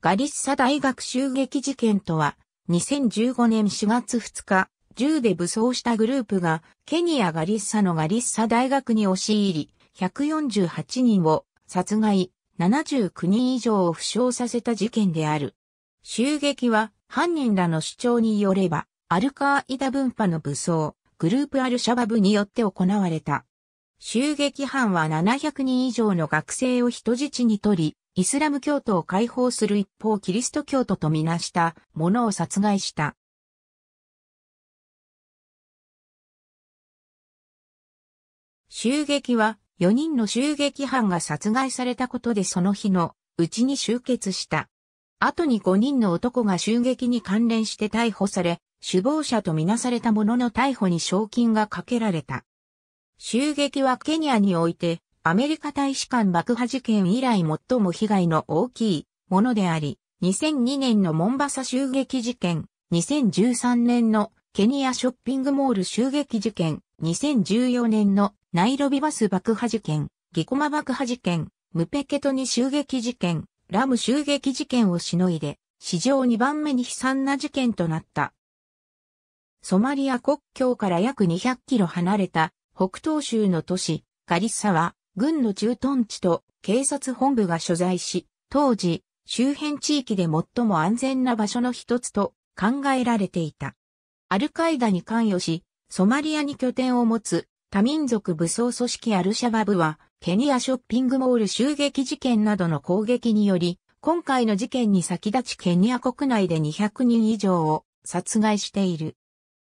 ガリッサ大学襲撃事件とは、2015年4月2日、銃で武装したグループが、ケニア・ガリッサのガリッサ大学に押し入り、148人を殺害、79人以上を負傷させた事件である。襲撃は、犯人らの主張によれば、アルカーイダ分派の武装、グループアルシャバブによって行われた。襲撃犯は700人以上の学生を人質に取り、イスラム教徒を解放する一方キリスト教徒とみなした者を殺害した。襲撃は4人の襲撃犯が殺害されたことでその日のうちに集結した。後に5人の男が襲撃に関連して逮捕され、首謀者とみなされた者の逮捕に賞金がかけられた。襲撃はケニアにおいてアメリカ大使館爆破事件以来最も被害の大きいものであり、2002年のモンバサ襲撃事件、2013年のケニアショッピングモール襲撃事件、2014年のナイロビバス爆破事件、ギコマ爆破事件、ムペケトニ襲撃事件、ラム襲撃事件をしのいで、史上2番目に悲惨な事件となった。ソマリア国境から約200キロ離れた北東州の都市、カリッサは軍の駐屯地と警察本部が所在し、当時、周辺地域で最も安全な場所の一つと考えられていた。アルカイダに関与し、ソマリアに拠点を持つ多民族武装組織アルシャバブは、ケニアショッピングモール襲撃事件などの攻撃により、今回の事件に先立ちケニア国内で200人以上を殺害している。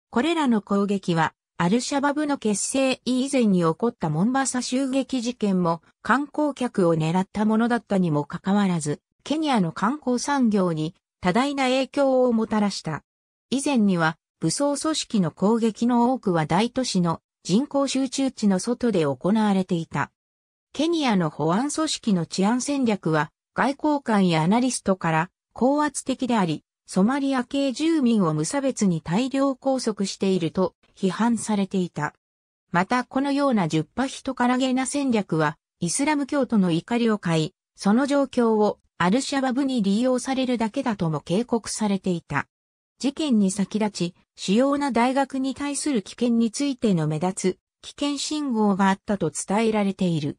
これらの攻撃はアルシャバブの結成以前に起こったモンバサ襲撃事件も観光客を狙ったものだったにもかかわらず、ケニアの観光産業に多大な影響をもたらした。以前には武装組織の攻撃の多くは大都市の人口集中地の外で行われていた。ケニアの保安組織の治安戦略は外交官やアナリストから高圧的であり、ソマリア系住民を無差別に大量拘束していると批判されていた。またこのような十パ人からげな戦略は、イスラム教徒の怒りを買い、その状況をアルシャバブに利用されるだけだとも警告されていた。事件に先立ち、主要な大学に対する危険についての目立つ危険信号があったと伝えられている。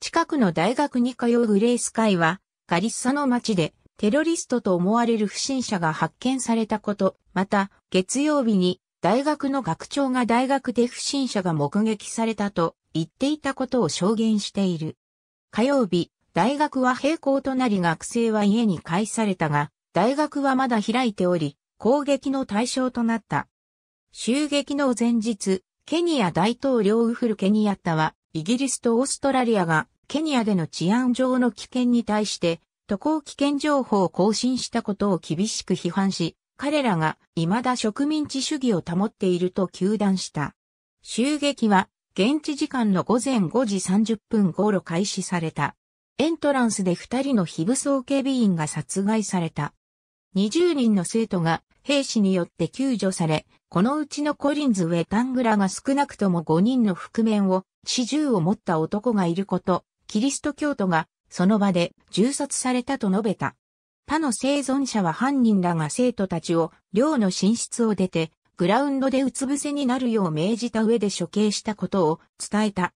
近くの大学に通うグレース会は、ガリッサの町でテロリストと思われる不審者が発見されたこと、また、月曜日に大学の学長が大学で不審者が目撃されたと言っていたことを証言している。火曜日、大学は閉校となり学生は家に帰されたが、大学はまだ開いており、攻撃の対象となった。襲撃の前日、ケニア大統領ウフル・ケニアッタは、イギリスとオーストラリアがケニアでの治安上の危険に対して渡航危険情報を更新したことを厳しく批判し、彼らが未だ植民地主義を保っていると求断した。襲撃は現地時間の午前5時30分頃開始された。エントランスで2人の非武装警備員が殺害された。20人の生徒が兵士によって救助され、このうちのコリンズ・ウェタングラが少なくとも5人の覆面を、始終を持った男がいること、キリスト教徒がその場で銃殺されたと述べた。他の生存者は犯人らが生徒たちを寮の寝室を出て、グラウンドでうつ伏せになるよう命じた上で処刑したことを伝えた。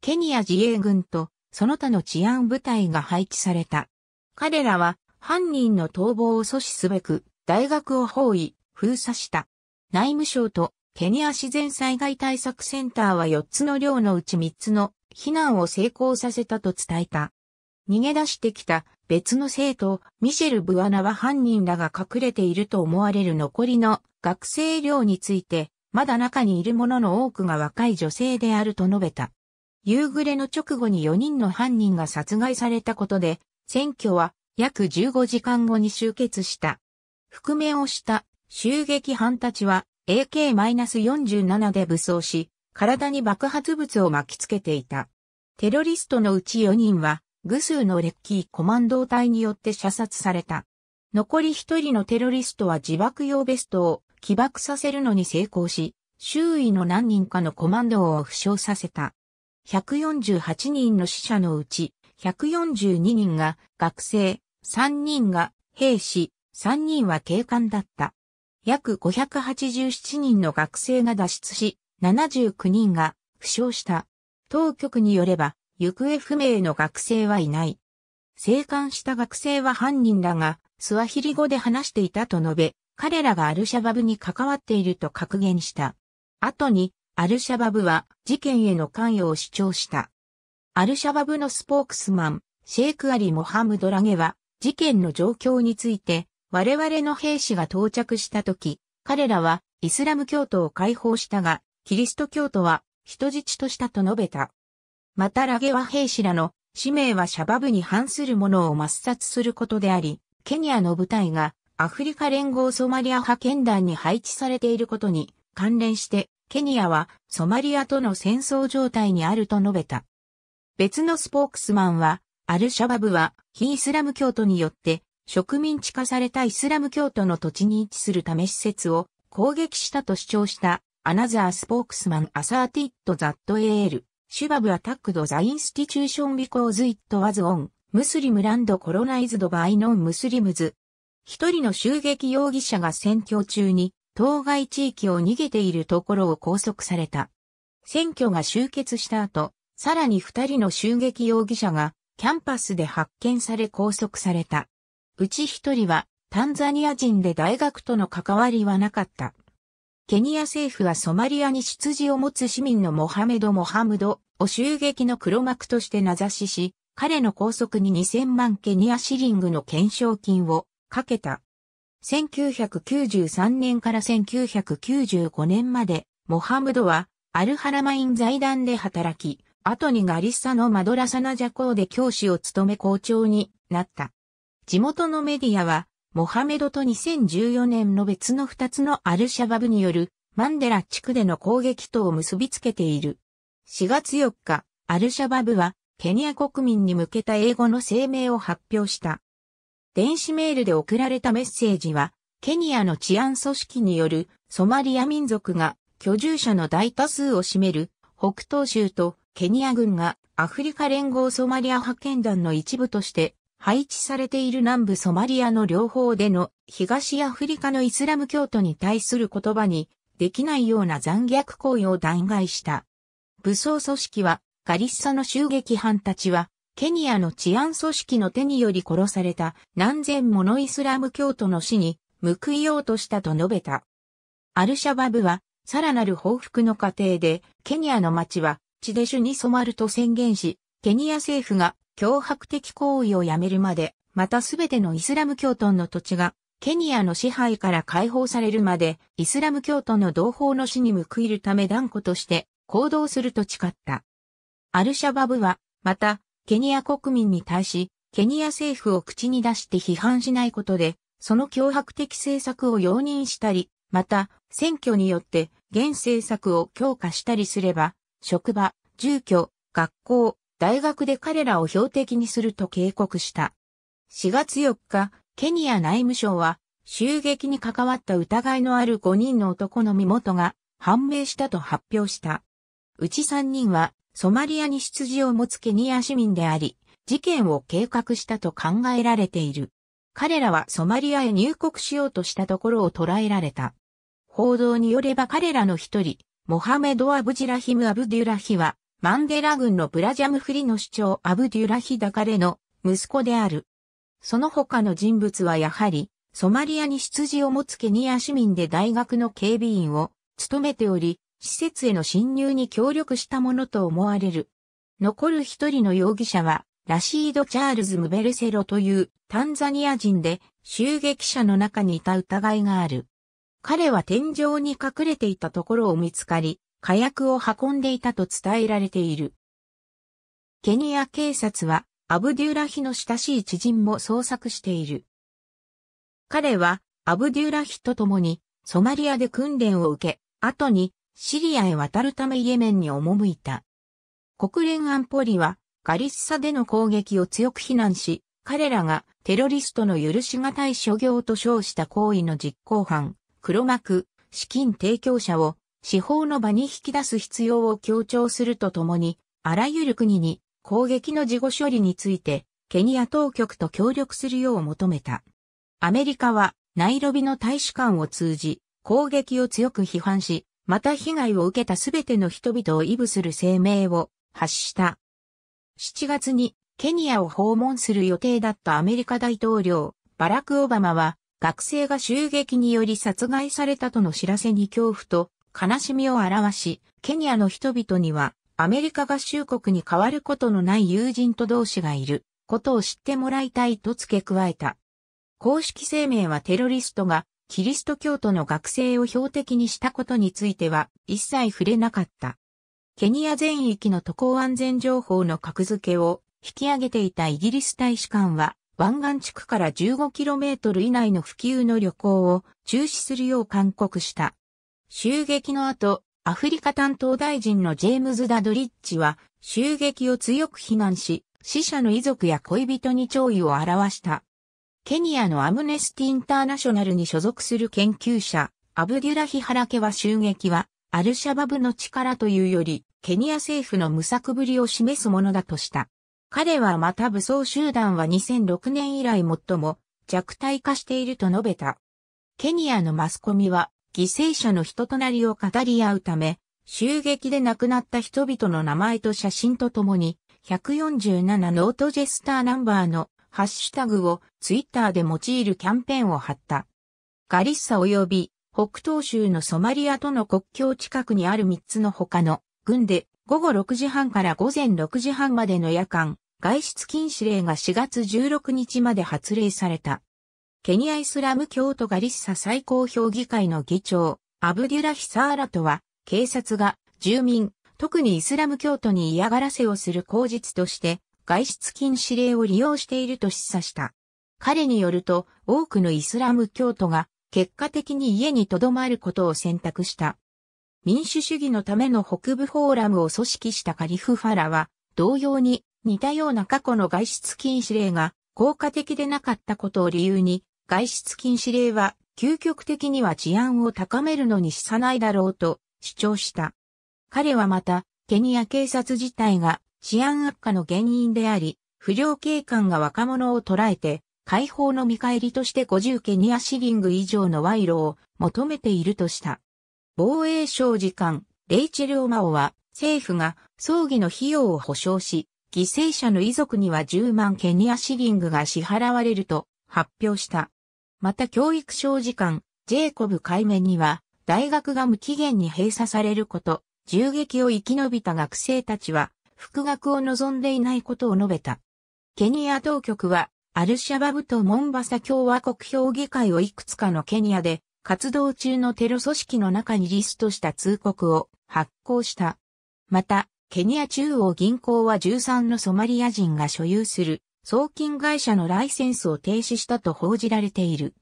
ケニア自衛軍とその他の治安部隊が配置された。彼らは犯人の逃亡を阻止すべく大学を包囲、封鎖した。内務省とケニア自然災害対策センターは4つの寮のうち3つの避難を成功させたと伝えた。逃げ出してきた別の生徒、ミシェル・ブアナは犯人らが隠れていると思われる残りの学生寮について、まだ中にいる者の多くが若い女性であると述べた。夕暮れの直後に4人の犯人が殺害されたことで、選挙は約15時間後に集結した。覆面をした襲撃犯たちは AK-47 で武装し、体に爆発物を巻きつけていた。テロリストのうち4人は偶数のレッキーコマンド隊によって射殺された。残り一人のテロリストは自爆用ベストを起爆させるのに成功し、周囲の何人かのコマンドを負傷させた。148人の死者のうち、142人が学生、3人が兵士、3人は警官だった。約587人の学生が脱出し、79人が負傷した。当局によれば、行方不明の学生はいない。生還した学生は犯人らが、スワヒリ語で話していたと述べ、彼らがアルシャバブに関わっていると格言した。後に、アルシャバブは事件への関与を主張した。アルシャバブのスポークスマン、シェイクアリ・モハムドラゲは、事件の状況について、我々の兵士が到着した時、彼らはイスラム教徒を解放したが、キリスト教徒は人質としたと述べた。またラゲワ兵士らの使命はシャバブに反するものを抹殺することであり、ケニアの部隊がアフリカ連合ソマリア派遣団に配置されていることに関連して、ケニアはソマリアとの戦争状態にあると述べた。別のスポークスマンは、アルシャバブは非イスラム教徒によって植民地化されたイスラム教徒の土地に位置するため施設を攻撃したと主張したアナザースポークスマンアサーティット・ザット・エール。シュバブアタックドザインスティチューションビコーズイットワズオン、ムスリムランドコロナイズドバイノンムスリムズ。一人の襲撃容疑者が選挙中に、当該地域を逃げているところを拘束された。選挙が終結した後、さらに二人の襲撃容疑者がキャンパスで発見され拘束された。うち一人はタンザニア人で大学との関わりはなかった。ケニア政府はソマリアに出自を持つ市民のモハメド・モハムドを襲撃の黒幕として名指しし、彼の拘束に2000万ケニアシリングの懸賞金をかけた。1993年から1995年まで、モハムドはアルハラマイン財団で働き、後にガリッサのマドラサナジャコーで教師を務め校長になった。地元のメディアは、モハメドと2014年の別の2つのアルシャバブによるマンデラ地区での攻撃とを結びつけている。4月4日、アルシャバブはケニア国民に向けた英語の声明を発表した。電子メールで送られたメッセージは、ケニアの治安組織によるソマリア民族が居住者の大多数を占める北東州とケニア軍がアフリカ連合ソマリア派遣団の一部として配置されている南部ソマリアの両方での東アフリカのイスラム教徒に対する言葉にできないような残虐行為を弾劾した。武装組織はガリッサの襲撃犯たちはケニアの治安組織の手により殺された何千ものイスラム教徒の死に報いようとしたと述べた。アルシャバブはさらなる報復の過程でケニアの街は地で主に染まると宣言し、ケニア政府が脅迫的行為をやめるまで、またすべてのイスラム教徒の土地が、ケニアの支配から解放されるまで、イスラム教徒の同胞の死に報いるため断固として行動すると誓った。アルシャバブは、また、ケニア国民に対し、ケニア政府を口に出して批判しないことで、その脅迫的政策を容認したり、また、選挙によって、現政策を強化したりすれば、職場、住居、学校、大学で彼らを標的にすると警告した。4月4日、ケニア内務省は、襲撃に関わった疑いのある5人の男の身元が判明したと発表した。うち3人は、ソマリアに出自を持つケニア市民であり、事件を計画したと考えられている。彼らはソマリアへ入国しようとしたところを捉えられた。報道によれば彼らの一人、モハメド・アブジラヒム・アブデュラヒは、マンデラ軍のブラジャムフリの首長アブデュラヒダカレの息子である。その他の人物はやはり、ソマリアに羊を持つケニア市民で大学の警備員を務めており、施設への侵入に協力したものと思われる。残る一人の容疑者は、ラシード・チャールズ・ムベルセロというタンザニア人で襲撃者の中にいた疑いがある。彼は天井に隠れていたところを見つかり、火薬を運んでいたと伝えられている。ケニア警察はアブデューラヒの親しい知人も捜索している。彼はアブデューラヒと共にソマリアで訓練を受け、後にシリアへ渡るためイエメンに赴いた。国連安保理はガリッサでの攻撃を強く非難し、彼らがテロリストの許し難い諸行と称した行為の実行犯、黒幕、資金提供者を司法の場に引き出す必要を強調するとともに、あらゆる国に攻撃の事後処理について、ケニア当局と協力するよう求めた。アメリカは、ナイロビの大使館を通じ、攻撃を強く批判し、また被害を受けたすべての人々を威武する声明を発した。7月にケニアを訪問する予定だったアメリカ大統領、バラク・オバマは、学生が襲撃により殺害されたとの知らせに恐怖と悲しみを表し、ケニアの人々にはアメリカ合衆国に変わることのない友人と同士がいることを知ってもらいたいと付け加えた。公式声明はテロリストがキリスト教徒の学生を標的にしたことについては一切触れなかった。ケニア全域の渡航安全情報の格付けを引き上げていたイギリス大使館は湾岸地区から 15km 以内の普及の旅行を中止するよう勧告した。襲撃の後、アフリカ担当大臣のジェームズ・ダドリッチは、襲撃を強く非難し、死者の遺族や恋人に弔意を表した。ケニアのアムネスティ・インターナショナルに所属する研究者、アブデュラヒ・ハラケは襲撃は、アルシャバブの力というより、ケニア政府の無策ぶりを示すものだとした。彼はまた武装集団は2006年以来最も弱体化していると述べた。ケニアのマスコミは犠牲者の人となりを語り合うため、襲撃で亡くなった人々の名前と写真とともに、147ノートジェスターナンバーのハッシュタグをツイッターで用いるキャンペーンを貼った。ガリッサ及び北東州のソマリアとの国境近くにある3つの他の軍で午後6時半から午前6時半までの夜間、外出禁止令が4月16日まで発令された。ケニアイスラム教徒ガリッサ最高評議会の議長、アブデュラ・ヒサーラとは、警察が住民、特にイスラム教徒に嫌がらせをする口実として、外出禁止令を利用していると示唆した。彼によると、多くのイスラム教徒が、結果的に家に留まることを選択した。民主主義のための北部フォーラムを組織したカリフ・ファラは、同様に似たような過去の外出禁止令が効果的でなかったことを理由に、外出禁止令は、究極的には治安を高めるのに資さないだろうと主張した。彼はまた、ケニア警察自体が治安悪化の原因であり、不良警官が若者を捕らえて、解放の見返りとして50ケニアシリング以上の賄賂を求めているとした。防衛省次官、レイチェル・オマオは、政府が葬儀の費用を保証し、犠牲者の遺族には10万ケニアシリングが支払われると発表した。また教育省時間、ジェイコブ海面には、大学が無期限に閉鎖されること、銃撃を生き延びた学生たちは、復学を望んでいないことを述べた。ケニア当局は、アルシャバブとモンバサ共和国評議会をいくつかのケニアで、活動中のテロ組織の中にリストした通告を発行した。また、ケニア中央銀行は13のソマリア人が所有する送金会社のライセンスを停止したと報じられている。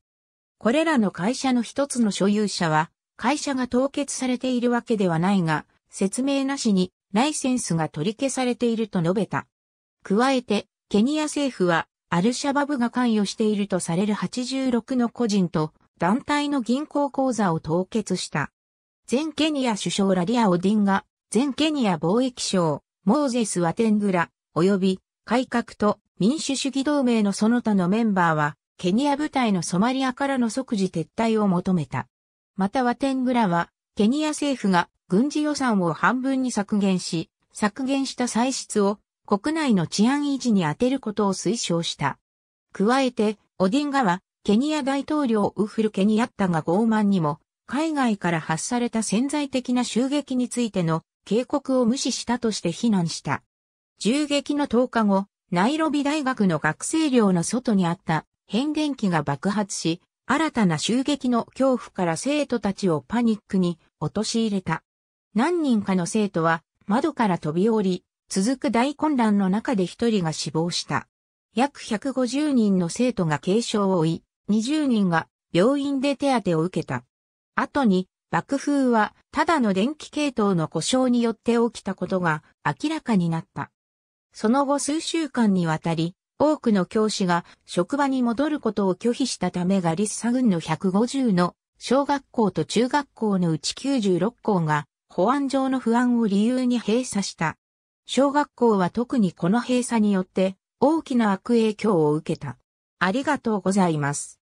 これらの会社の一つの所有者は、会社が凍結されているわけではないが、説明なしにライセンスが取り消されていると述べた。加えて、ケニア政府は、アルシャバブが関与しているとされる86の個人と団体の銀行口座を凍結した。前ケニア首相ラリア・オディンが、前ケニア貿易省、モーゼス・ワテングラ、及び改革と民主主義同盟のその他のメンバーは、ケニア部隊のソマリアからの即時撤退を求めた。またワテングラは、ケニア政府が軍事予算を半分に削減し、削減した歳出を国内の治安維持に充てることを推奨した。加えて、オディンガは、ケニア大統領ウフル・ケニアッタが傲慢にも、海外から発された潜在的な襲撃についての警告を無視したとして非難した。銃撃の10日後、ナイロビ大学の学生寮の外にあった変電機が爆発し、新たな襲撃の恐怖から生徒たちをパニックに陥れた。何人かの生徒は窓から飛び降り、続く大混乱の中で一人が死亡した。約150人の生徒が軽傷を負い、20人が病院で手当てを受けた。後に爆風はただの電気系統の故障によって起きたことが明らかになった。その後数週間にわたり、多くの教師が職場に戻ることを拒否したためガリッサ軍の150の小学校と中学校のうち96校が保安上の不安を理由に閉鎖した。小学校は特にこの閉鎖によって大きな悪影響を受けた。ありがとうございます。